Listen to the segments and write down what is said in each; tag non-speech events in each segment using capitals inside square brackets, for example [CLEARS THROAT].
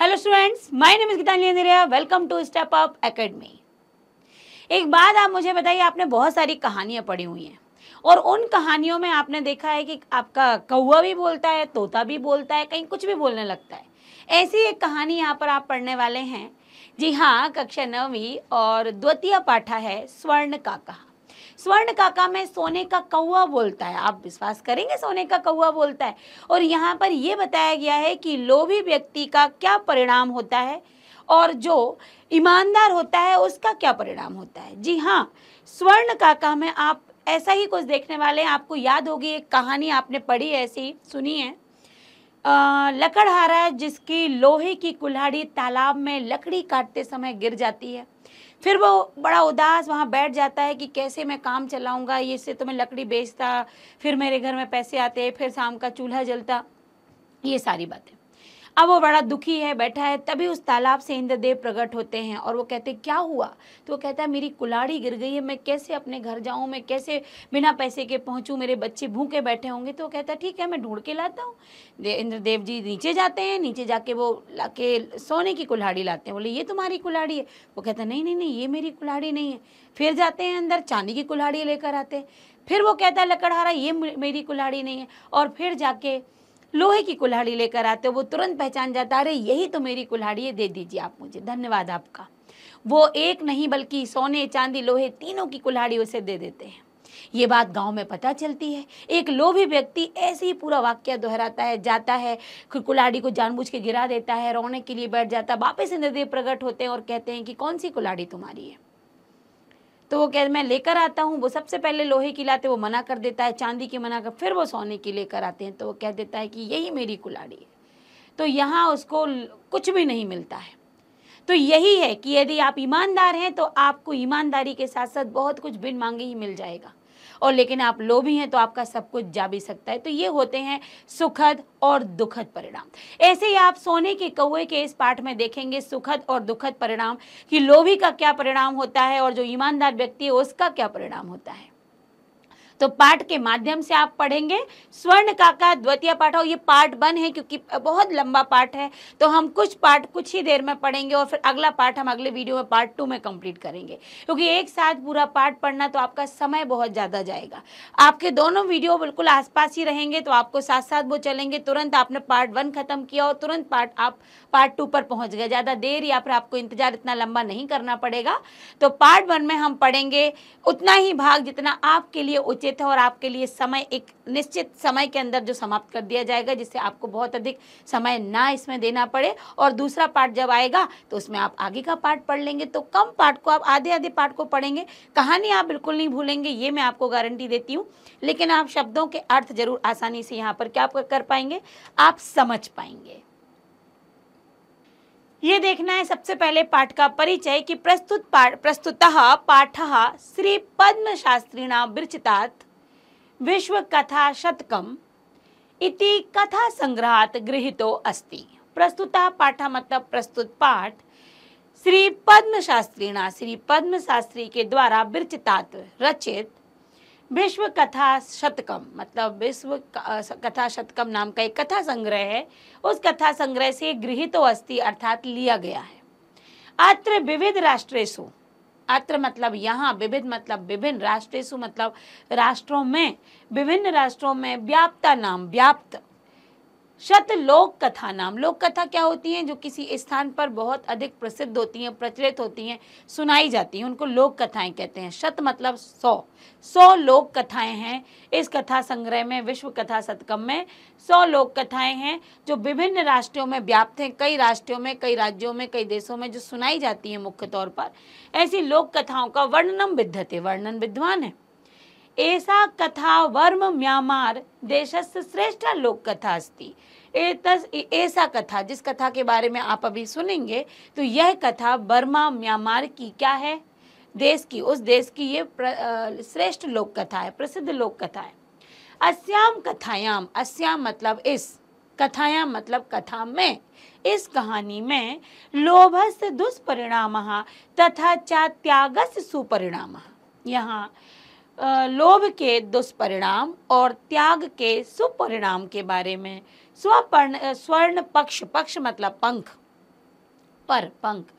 hello students my name is Geetanjali Andheria welcome to step up academy एक बात आप मुझे बताइए आपने बहुत सारी कहानियां पढ़ी हुई हैं और उन कहानियों में आपने देखा है कि आपका कौआ भी बोलता है तोता भी बोलता है कहीं कुछ भी बोलने लगता है ऐसी एक कहानी यहाँ पर आप पढ़ने वाले हैं जी हाँ कक्षा नवी और द्वितीय पाठा है स्वर्ण काका स्वर्ण काका में सोने का कौआ बोलता है आप विश्वास करेंगे सोने का कौआ बोलता है और यहाँ पर ये बताया गया है कि लोभी व्यक्ति का क्या परिणाम होता है और जो ईमानदार होता है उसका क्या परिणाम होता है जी हाँ स्वर्ण काका में आप ऐसा ही कुछ देखने वाले हैं आपको याद होगी एक कहानी आपने पढ़ी ऐसी सुनी है लकड़हारा जिसकी लोहे की कुल्हाड़ी तालाब में लकड़ी काटते समय गिर जाती है फिर वो बड़ा उदास वहाँ बैठ जाता है कि कैसे मैं काम चलाऊँगा इससे तो मैं लकड़ी बेचता फिर मेरे घर में पैसे आते फिर शाम का चूल्हा जलता ये सारी बातें अब वो बड़ा दुखी है बैठा है तभी उस तालाब से इंद्रदेव प्रकट होते हैं और वो कहते क्या हुआ तो वो कहता है मेरी कुलाड़ी गिर गई है मैं कैसे अपने घर जाऊँ मैं कैसे बिना पैसे के पहुँचूँ मेरे बच्चे भूखे बैठे होंगे तो वो कहता है ठीक है मैं ढूंढ के लाता हूँ इंद्रदेव जी नीचे जाते हैं नीचे जाके वो ला सोने की कुल्हाड़ी लाते हैं बोले ये तुम्हारी कुल्हाड़ी है वो कहता नहीं नहीं नहीं ये मेरी कुल्हाड़ी नहीं है फिर जाते हैं अंदर चांदी की कुल्हाड़ी लेकर आते हैं फिर वो कहता है लकड़हारा ये मेरी कुल्हाड़ी नहीं है और फिर जाके लोहे की कुल्हाड़ी लेकर आते हो वो तुरंत पहचान जाता अरे यही तो मेरी कुल्हाड़ी है दे दीजिए आप मुझे धन्यवाद आपका वो एक नहीं बल्कि सोने चांदी लोहे तीनों की कुल्हाड़ी उसे दे देते हैं ये बात गांव में पता चलती है एक लोभी व्यक्ति ऐसे ही पूरा वाक्य दोहराता है जाता है कुल्हाड़ी को जानबूझ के गिरा देता है रोने के लिए बैठ जाता है वापस इंद्रदेव प्रकट होते हैं और कहते हैं कि कौन सी कुलाड़ी तुम्हारी है तो वो कह मैं लेकर आता हूँ वो सबसे पहले लोहे की लाते वो मना कर देता है चांदी की मना कर फिर वो सोने की लेकर आते हैं तो वो कह देता है कि यही मेरी कुलाड़ी है तो यहाँ उसको कुछ भी नहीं मिलता है तो यही है कि यदि आप ईमानदार हैं तो आपको ईमानदारी के साथ साथ बहुत कुछ बिन मांगे ही मिल जाएगा और लेकिन आप लोभी हैं तो आपका सब कुछ जा भी सकता है तो ये होते हैं सुखद और दुखद परिणाम ऐसे ही आप सोने के कौए के इस पाठ में देखेंगे सुखद और दुखद परिणाम कि लोभी का क्या परिणाम होता है और जो ईमानदार व्यक्ति है उसका क्या परिणाम होता है तो पाठ के माध्यम से आप पढ़ेंगे स्वर्ण काका द्वितीय पाठ और ये पार्ट वन है क्योंकि बहुत लंबा पाठ है तो हम कुछ पार्ट कुछ ही देर में पढ़ेंगे और फिर अगला पार्ट हम अगले वीडियो में पार्ट टू में कंप्लीट करेंगे क्योंकि एक साथ पूरा पार्ट पढ़ना तो आपका समय बहुत ज़्यादा जाएगा आपके दोनों वीडियो बिल्कुल आसपास ही रहेंगे तो आपको साथ साथ वो चलेंगे तुरंत आपने पार्ट वन खत्म किया और तुरंत पार्ट आप पार्ट टू पर पहुंच गए ज़्यादा देर या फिर आपको इंतजार इतना लंबा नहीं करना पड़ेगा तो पार्ट वन में हम पढ़ेंगे उतना ही भाग जितना आपके लिए उचित निश्चित है और आपके लिए समय एक निश्चित समय के अंदर जो समाप्त कर दिया जाएगा जिससे आपको बहुत अधिक समय ना इसमें देना पड़े और दूसरा पार्ट जब आएगा तो उसमें आप आगे का पार्ट पढ़ लेंगे तो कम पार्ट को आप आधे आधे पार्ट को पढ़ेंगे कहानी आप बिल्कुल नहीं भूलेंगे ये मैं आपको गारंटी देती हूँ लेकिन आप शब्दों के अर्थ जरूर आसानी से यहाँ पर क्या कर पाएंगे आप समझ पाएंगे ये देखना है सबसे पहले पाठ का परिचय कि प्रस्तुत पाठ प्रस्तुतः पाठ श्री पद्मशास्त्रिणा विरचितात् विश्व शतकम इति कथा संग्रहात गृहीतो अस्ति प्रस्तुतः पाठ मतलब प्रस्तुत पाठ श्री पद्म शास्त्री श्री पद्म शास्त्री के द्वारा विरचितात् रचित विश्व कथा शतकम मतलब विश्व कथा शतकम नाम का एक कथा संग्रह है उस कथा संग्रह से गृहित तो अस्थि अर्थात लिया गया है अत्र विविध राष्ट्रेशु अत्र मतलब यहाँ विविध मतलब विभिन्न राष्ट्रेशु मतलब राष्ट्रों में विभिन्न राष्ट्रों में व्याप्ता नाम व्याप्त शत लोक कथा नाम लोक कथा क्या होती हैं जो किसी स्थान पर बहुत अधिक प्रसिद्ध होती हैं प्रचलित होती हैं सुनाई जाती हैं उनको लोक कथाएं कहते हैं शत मतलब सौ सौ लोक कथाएं हैं इस कथा संग्रह में विश्व कथा सतकम में सौ लोक कथाएं हैं जो विभिन्न राष्ट्रों में व्याप्त हैं कई राष्ट्रों में कई राज्यों में कई देशों में जो सुनाई जाती हैं मुख्य तौर पर ऐसी लोक कथाओं का वर्णनम विद्धत वर्णन विद्वान है ऐसा कथा वर्म म्यामार देशस्य श्रेष्ठ लोक कथा अस्ति ऐसा कथा जिस कथा के बारे में आप अभी सुनेंगे तो यह कथा बर्मा म्यांमार की क्या है देश की उस देश की ये श्रेष्ठ लोक कथा है प्रसिद्ध लोक कथा है अस्याम कथायाम अस्याम मतलब इस कथायाम मतलब कथा में इस कहानी में लोभ से दुष्परिणाम तथा चा त्याग सुपरिणाम यहाँ लोभ के दुष्परिणाम और त्याग के सुपरिणाम के बारे में स्वपर्ण स्वर्ण पक्ष पक्ष मतलब पंख पर पंख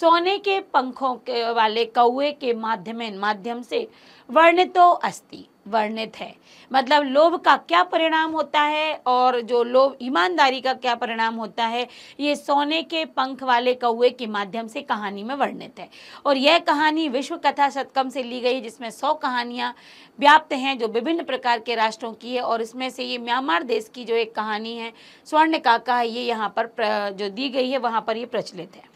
सोने के पंखों के वाले कौए के माध्यम माध्यम से वर्णितो अस्ति वर्णित है मतलब लोभ का क्या परिणाम होता है और जो लोभ ईमानदारी का क्या परिणाम होता है ये सोने के पंख वाले कौए के माध्यम से कहानी में वर्णित है और यह कहानी विश्व कथा शतकम से ली गई जिसमें सौ कहानियाँ व्याप्त हैं जो विभिन्न प्रकार के राष्ट्रों की है और इसमें से ये म्यांमार देश की जो एक कहानी है स्वर्ण काका है ये यहाँ पर जो दी गई है वहाँ पर ये प्रचलित है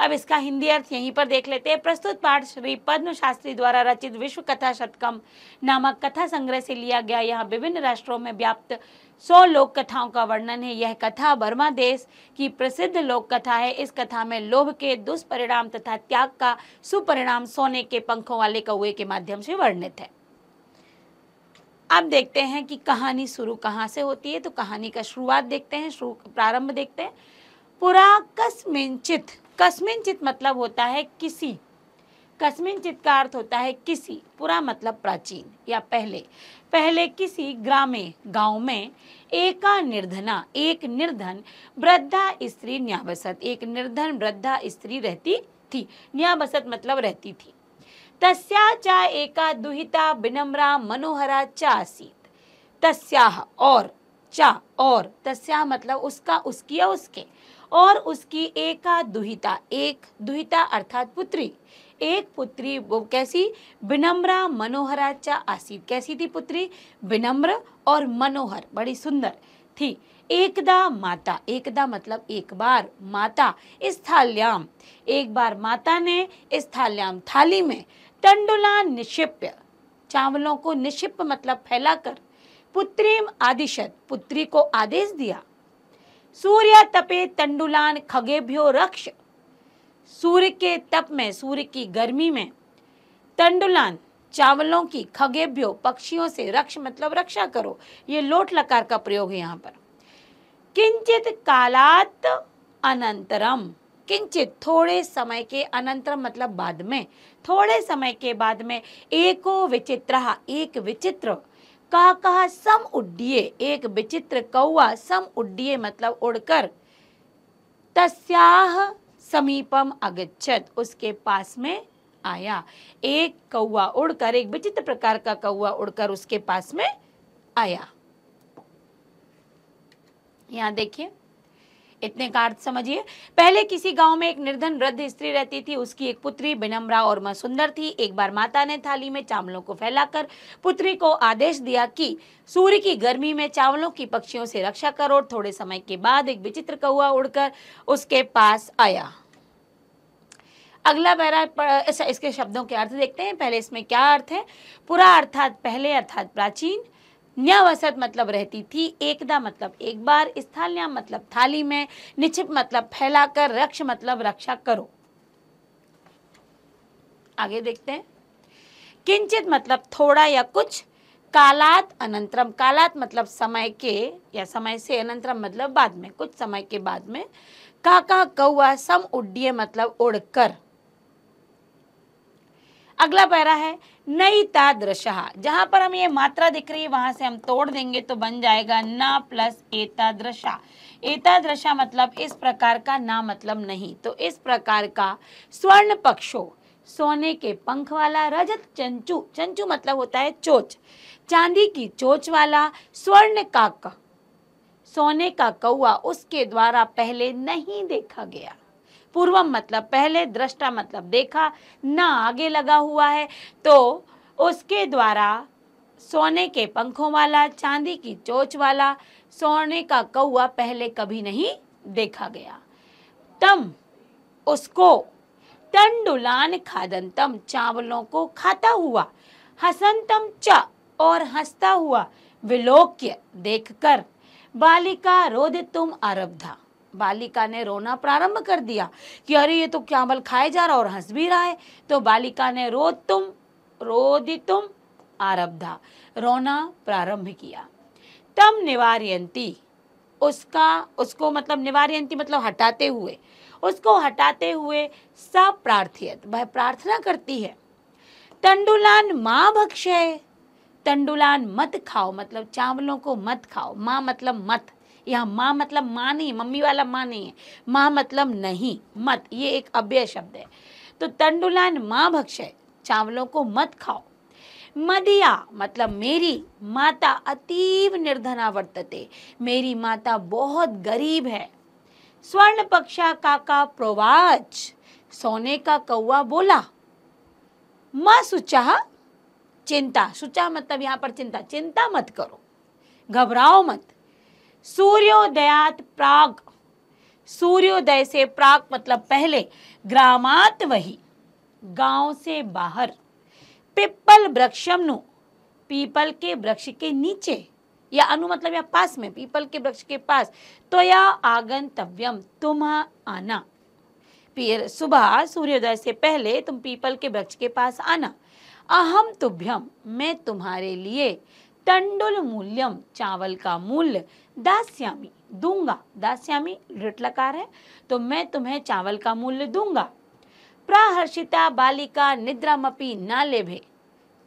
अब इसका हिंदी अर्थ यहीं पर देख लेते हैं प्रस्तुत पाठ श्री पद्म शास्त्री द्वारा रचित विश्व कथा शतकम नामक कथा संग्रह से लिया गया यहाँ विभिन्न राष्ट्रों में व्याप्त सौ लोक कथाओं का वर्णन है यह कथा बर्मा देश की प्रसिद्ध लोक कथा है इस कथा में लोभ के दुष्परिणाम तथा त्याग का सुपरिणाम सोने के पंखों वाले कौए के माध्यम से वर्णित है अब देखते हैं कि कहानी शुरू कहाँ से होती है तो कहानी का शुरुआत देखते हैं शुरू प्रारंभ देखते हैं पुराकस्मिंचित कस्मिनचित मतलब होता है किसी कस्मिनचित का अर्थ होता है किसी पूरा मतलब प्राचीन या पहले पहले किसी ग्रामे गांव में एका निर्धना एक निर्धन वृद्धा स्त्री न्यावसत एक निर्धन वृद्धा स्त्री रहती थी न्यावसत मतलब रहती थी तस्या चा एका दुहिता विनम्रा मनोहरा चा तस्या और चा और तस्या मतलब उसका उसकी या उसके और उसकी एका दुहिता एक दुहिता अर्थात पुत्री एक पुत्री वो कैसी विनम्रा मनोहरा चा कैसी थी पुत्री विनम्र और मनोहर बड़ी सुंदर थी एकदा माता एकदा मतलब एक बार माता इस थाल्याम एक बार माता ने इस थाल्याम थाली में तंडुला निक्षिप्य चावलों को निक्षिप मतलब फैलाकर पुत्रीम आदिशत पुत्री को आदेश दिया सूर्य तपे तंडुलान खगेभ्यो रक्ष सूर्य के तप में सूर्य की गर्मी में तंडुलान चावलों की खगेभ्यो पक्षियों से रक्ष मतलब रक्षा करो ये लोट लकार का प्रयोग है यहाँ पर किंचित कालात अनंतरम किंचित थोड़े समय के अनंतर मतलब बाद में थोड़े समय के बाद में एको विचित्र एक विचित्र कहा कहा सम उड्डिये एक विचित्र कौआ सम उड्डिये मतलब उड़कर तस्याह समीपम अगच्छत उसके पास में आया एक कौआ उड़कर एक विचित्र प्रकार का कौआ उड़कर उसके पास में आया यहां देखिए इतने का अर्थ समझिए पहले किसी गांव में एक निर्धन वृद्ध स्त्री रहती थी उसकी एक पुत्री विनम्रा और मसुंदर थी एक बार माता ने थाली में चावलों को फैलाकर पुत्री को आदेश दिया कि सूर्य की गर्मी में चावलों की पक्षियों से रक्षा करो थोड़े समय के बाद एक विचित्र कौआ उड़कर उसके पास आया अगला पैरा इसके शब्दों के अर्थ देखते हैं पहले इसमें क्या अर्थ है पूरा अर्थात पहले अर्थात प्राचीन न्यावसत मतलब रहती थी एकदा मतलब एक बार स्थालिया मतलब थाली में निक्षिप मतलब फैलाकर रक्ष मतलब रक्षा करो आगे देखते हैं किंचित मतलब थोड़ा या कुछ कालात अनंतरम कालात मतलब समय के या समय से अनंतरम मतलब बाद में कुछ समय के बाद में काका कौआ सम उड्डिय मतलब उड़कर अगला पैरा है नई तादृश जहां पर हमें ये मात्रा दिख रही है वहां से हम तोड़ देंगे तो बन जाएगा ना प्लस एतादृशा एतादृशा मतलब इस प्रकार का ना मतलब नहीं तो इस प्रकार का स्वर्ण पक्षो सोने के पंख वाला रजत चंचू चंचू मतलब होता है चोच चांदी की चोच वाला स्वर्ण काक सोने का कौआ उसके द्वारा पहले नहीं देखा गया पूर्वम मतलब पहले दृष्टा मतलब देखा ना आगे लगा हुआ है तो उसके द्वारा सोने के पंखों वाला चांदी की चोच वाला सोने का कौआ पहले कभी नहीं देखा गया तम उसको तंडुलान खादंतम चावलों को खाता हुआ हसंतम च और हंसता हुआ विलोक्य देखकर बालिका रोद तुम आरब्धा बालिका ने रोना प्रारंभ कर दिया कि अरे ये तो चावल खाए जा रहा और हंस भी रहा है तो बालिका ने रो तुम रोदी तुम आरब्धा रोना प्रारंभ किया तम निवारयंती उसका उसको मतलब निवारयंती मतलब हटाते हुए उसको हटाते हुए सब प्रार्थियत वह प्रार्थना करती है तंडुलान माँ भक्ष तंडुलान मत खाओ मतलब चावलों को मत खाओ माँ मतलब मत यहाँ माँ मतलब माँ नहीं मम्मी वाला माँ नहीं है माँ मतलब नहीं मत ये एक अव्यय शब्द है तो तंडुलान माँ भक्षय चावलों को मत खाओ मदिया मतलब मेरी माता अतीव निर्धना वर्तते मेरी माता बहुत गरीब है स्वर्ण पक्षा काका प्रवाच सोने का कौआ बोला माँ सुचाह चिंता सुचा मतलब यहाँ पर चिंता चिंता मत करो घबराओ मत सूर्योदयात प्राग सूर्योदय से प्राग मतलब पहले ग्रामात वही गांव से बाहर पिप्पल वृक्षमनु पीपल के वृक्ष के नीचे या अनु मतलब या पास में पीपल के वृक्ष के पास तो या आगंतव्यम तुम आना सुबह सूर्योदय से पहले तुम पीपल के वृक्ष के पास आना अहम तुभ्यम मैं तुम्हारे लिए तंडुल मूल्यम चावल का मूल्य दास्यामी दूंगा दास्यामी रिट लकार है तो मैं तुम्हें चावल का मूल्य दूंगा प्राहर्षिता बालिका निद्रामपी ना लेभे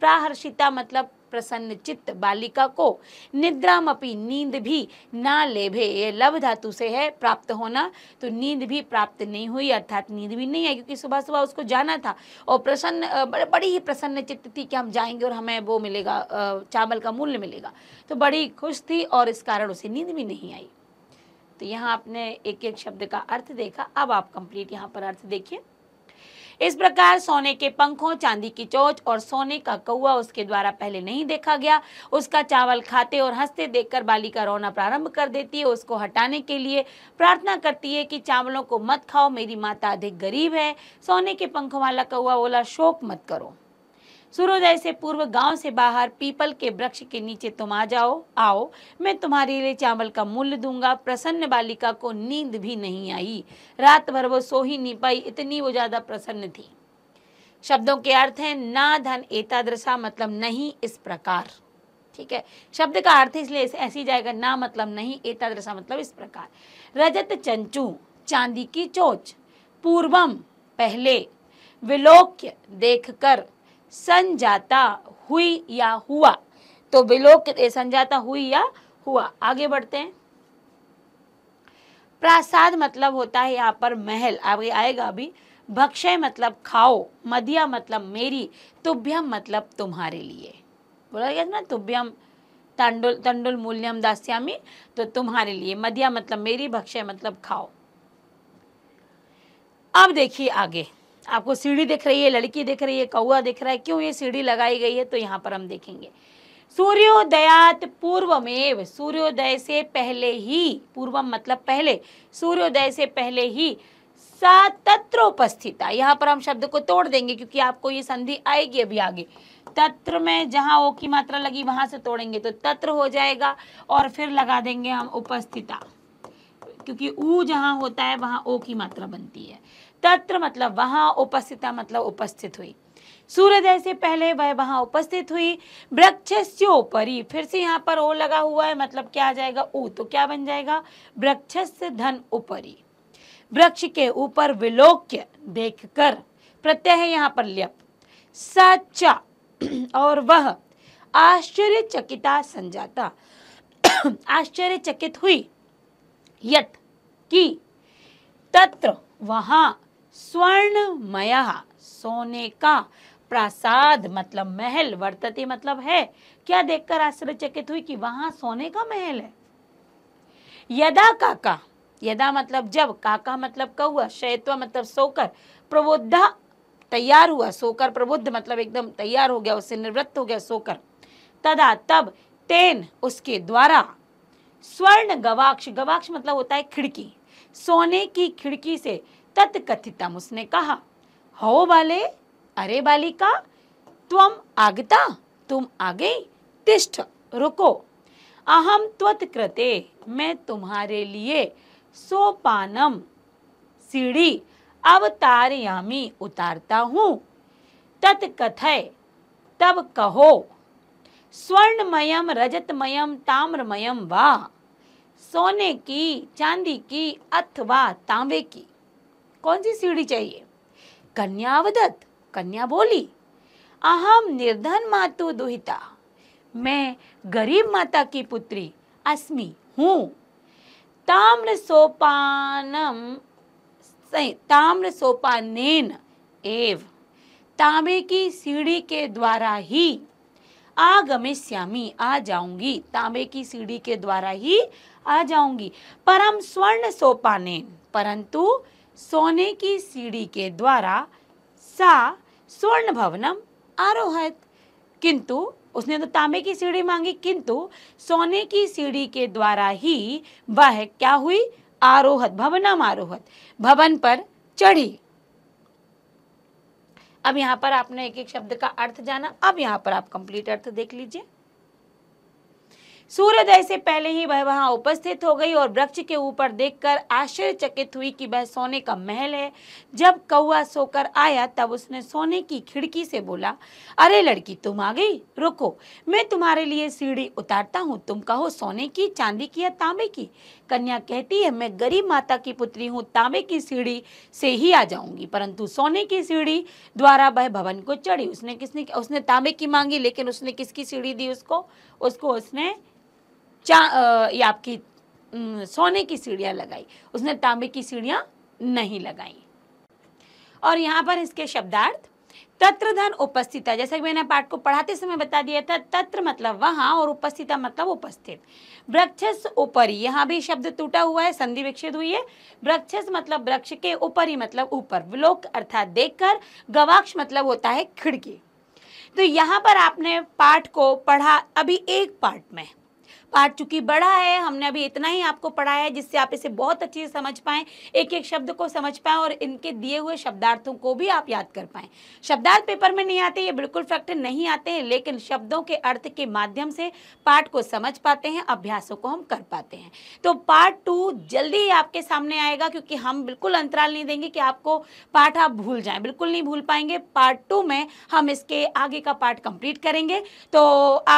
प्राहर्षिता मतलब प्रसन्न चित्त बालिका को निद्रामपि नींद भी ना लेभे ये लव धातु से है प्राप्त होना तो नींद भी प्राप्त नहीं हुई अर्थात नींद भी नहीं आई क्योंकि सुबह सुबह उसको जाना था और प्रसन्न बड़ी ही प्रसन्न चित्त थी कि हम जाएंगे और हमें वो मिलेगा चावल का मूल्य मिलेगा तो बड़ी खुश थी और इस कारण उसे नींद भी नहीं आई तो यहाँ आपने एक एक शब्द का अर्थ देखा अब आप कंप्लीट यहाँ पर अर्थ देखिए इस प्रकार सोने के पंखों चांदी की चोच और सोने का कौआ उसके द्वारा पहले नहीं देखा गया उसका चावल खाते और हंसते देखकर बालिका रोना प्रारंभ कर देती है उसको हटाने के लिए प्रार्थना करती है कि चावलों को मत खाओ मेरी माता अधिक गरीब है सोने के पंखों वाला कौआ बोला शोक मत करो सूर्योदय से पूर्व गांव से बाहर पीपल के वृक्ष के नीचे तुम आ जाओ आओ मैं तुम्हारे लिए चावल का मूल्य दूंगा प्रसन्न बालिका को नींद भी नहीं आई रात भर वो सो ही नहीं पाई इतनी वो ज्यादा प्रसन्न थी शब्दों के अर्थ है ना धन एतादृशा मतलब नहीं इस प्रकार ठीक है शब्द का अर्थ इसलिए ऐसी जाएगा ना मतलब नहीं एतादृशा मतलब इस प्रकार रजत चंचू चांदी की चोच पूर्वम पहले विलोक्य देखकर संजाता हुई या हुआ तो विलोक संजाता हुई या हुआ आगे बढ़ते हैं प्रासाद मतलब होता है यहाँ पर महल आगे आएगा अभी भक्षय मतलब खाओ मदिया मतलब मेरी तुभ्यम मतलब तुम्हारे लिए बोला गया ना तुभ्यम तंडुल तंडुल मूल्यम दास्यामी तो तुम्हारे लिए मदिया मतलब मेरी भक्षय मतलब खाओ अब देखिए आगे आपको सीढ़ी दिख रही है लड़की दिख रही है कौआ दिख रहा है क्यों ये सीढ़ी लगाई गई है तो यहाँ पर हम देखेंगे सूर्योदयात पूर्वमेव सूर्योदय से पहले ही पूर्वम मतलब पहले सूर्योदय से पहले ही तत्र उपस्थिता यहाँ पर हम शब्द को तोड़ देंगे क्योंकि आपको ये संधि आएगी अभी आगे तत्र में जहाँ ओ की मात्रा लगी वहां से तोड़ेंगे तो तत्र हो जाएगा और फिर लगा देंगे हम उपस्थिता क्योंकि ऊ जहाँ होता है वहाँ ओ की मात्रा बनती है तत्र मतलब वहां उपस्थिता मतलब उपस्थित हुई सूर्योदय से पहले वह वहां उपस्थित हुई वृक्षस्योपरी फिर से यहाँ पर ओ लगा हुआ है मतलब क्या आ जाएगा ऊ तो क्या बन जाएगा वृक्षस्य धन उपरी वृक्ष के ऊपर विलोक्य देखकर प्रत्यय है यहाँ पर लियप सचा [CLEARS THROAT] और वह आश्चर्यचकिता संजाता [CLEARS THROAT] आश्चर्यचकित हुई यत की तत्र वहां स्वर्णमय सोने का प्रासाद मतलब महल वर्तते मतलब है क्या देखकर आश्चर्यचकित हुई कि वहां सोने का महल है यदा काका यदा मतलब जब काका मतलब कौआ शैत्व मतलब सोकर प्रबुद्धा तैयार हुआ सोकर प्रबुद्ध मतलब एकदम तैयार हो गया उससे निवृत्त हो गया सोकर तदा तब तेन उसके द्वारा स्वर्ण गवाक्ष गवाक्ष मतलब होता है खिड़की सोने की खिड़की से तत्कथितम उसने कहा हो बाले अरे बालिका तुम आगता तुम आ गई तिष्ठ रुको अहम त्वत कृते मैं तुम्हारे लिए सोपानम सीढ़ी अवतारयामी उतारता हूँ तत्कथय तब कहो स्वर्णमयम रजतमयम ताम्रमयम वा सोने की चांदी की अथवा तांबे की कौन सी सीढ़ी चाहिए कन्या कन्यावदत कन्या बोली अहम निर्धन मातु दुहिता मैं गरीब माता की पुत्री अस्मि हूँ ताम्र सोपानम ताम्र सोपानेन एव तांबे की सीढ़ी के द्वारा ही श्यामी आ जाऊंगी तांबे की सीढ़ी के द्वारा ही आ जाऊंगी परम स्वर्ण सोपानेन परंतु सोने की सीढ़ी के द्वारा सा स्वर्ण भवनम आरोहित किंतु उसने तो तांबे की सीढ़ी मांगी किंतु सोने की सीढ़ी के द्वारा ही वह क्या हुई आरोहत भवनम आरोहत भवन पर चढ़ी अब यहाँ पर आपने एक एक शब्द का अर्थ जाना अब यहाँ पर आप कंप्लीट अर्थ देख लीजिए सूर्योदय से पहले ही वह वहां उपस्थित हो गई और वृक्ष के ऊपर देखकर आश्चर्यचकित हुई कि वह सोने का महल है जब कौआ सोकर आया तब उसने सोने की खिड़की से बोला अरे लड़की तुम आ गई रुको मैं तुम्हारे लिए सीढ़ी उतारता हूँ तुम कहो सोने की चांदी की या तांबे की कन्या कहती है मैं गरीब माता की पुत्री हूँ तांबे की सीढ़ी से ही आ जाऊंगी परंतु सोने की सीढ़ी द्वारा वह भवन को चढ़ी उसने किसने उसने तांबे की मांगी लेकिन उसने किसकी सीढ़ी दी उसको उसको उसने चा ये आपकी सोने की सीढ़ियाँ लगाई उसने तांबे की सीढ़ियाँ नहीं लगाई और यहाँ पर इसके शब्दार्थ तत्र धन उपस्थिता जैसे कि मैंने पाठ को पढ़ाते समय बता दिया था तत्र मतलब वहाँ और उपस्थिता मतलब उपस्थित वृक्षस ऊपरी यहाँ भी शब्द टूटा हुआ है संधि विकसित हुई है वृक्षस मतलब वृक्ष के ऊपरी मतलब ऊपर विलोक अर्थात देखकर गवाक्ष मतलब होता है खिड़की तो यहाँ पर आपने पाठ को पढ़ा अभी एक पार्ट में पाठ चूंकि बड़ा है हमने अभी इतना ही आपको पढ़ाया है जिससे आप इसे बहुत अच्छे से समझ पाए एक एक शब्द को समझ पाए और इनके दिए हुए शब्दार्थों को भी आप याद कर पाए शब्दार्थ पेपर में नहीं आते ये बिल्कुल फैक्ट नहीं आते हैं लेकिन शब्दों के अर्थ के माध्यम से पाठ को समझ पाते हैं अभ्यासों को हम कर पाते हैं तो पार्ट टू जल्दी ही आपके सामने आएगा क्योंकि हम बिल्कुल अंतराल नहीं देंगे कि आपको पाठ आप भूल जाएं बिल्कुल नहीं भूल पाएंगे पार्ट टू में हम इसके आगे का पार्ट कंप्लीट करेंगे तो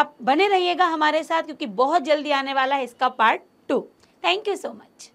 आप बने रहिएगा हमारे साथ क्योंकि बहुत बहुत जल्दी आने वाला है इसका part two thank you so much